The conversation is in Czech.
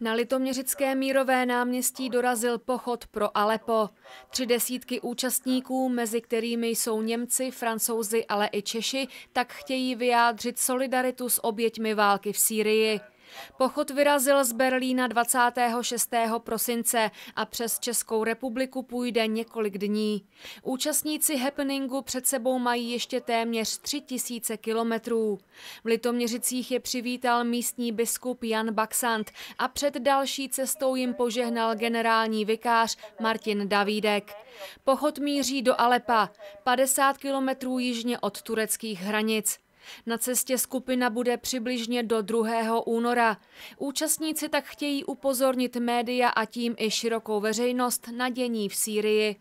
Na litoměřické mírové náměstí dorazil pochod pro Alepo. Tři desítky účastníků, mezi kterými jsou Němci, Francouzi, ale i Češi, tak chtějí vyjádřit solidaritu s oběťmi války v Sýrii. Pochod vyrazil z Berlína 26. prosince a přes Českou republiku půjde několik dní. Účastníci happeningu před sebou mají ještě téměř 3000 kilometrů. V Litoměřicích je přivítal místní biskup Jan Baxant a před další cestou jim požehnal generální vikář Martin Davídek. Pochod míří do Alepa, 50 kilometrů jižně od tureckých hranic. Na cestě skupina bude přibližně do 2. února. Účastníci tak chtějí upozornit média a tím i širokou veřejnost na dění v Sýrii.